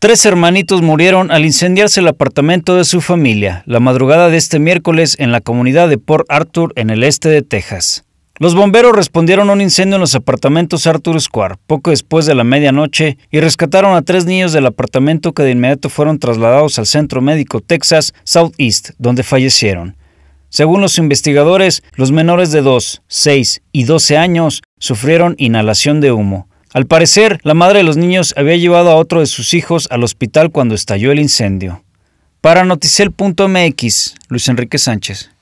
Tres hermanitos murieron al incendiarse el apartamento de su familia la madrugada de este miércoles en la comunidad de Port Arthur en el este de Texas. Los bomberos respondieron a un incendio en los apartamentos Arthur Square poco después de la medianoche y rescataron a tres niños del apartamento que de inmediato fueron trasladados al Centro Médico Texas Southeast, donde fallecieron. Según los investigadores, los menores de 2, 6 y 12 años sufrieron inhalación de humo, al parecer, la madre de los niños había llevado a otro de sus hijos al hospital cuando estalló el incendio. Para Noticel.mx, Luis Enrique Sánchez.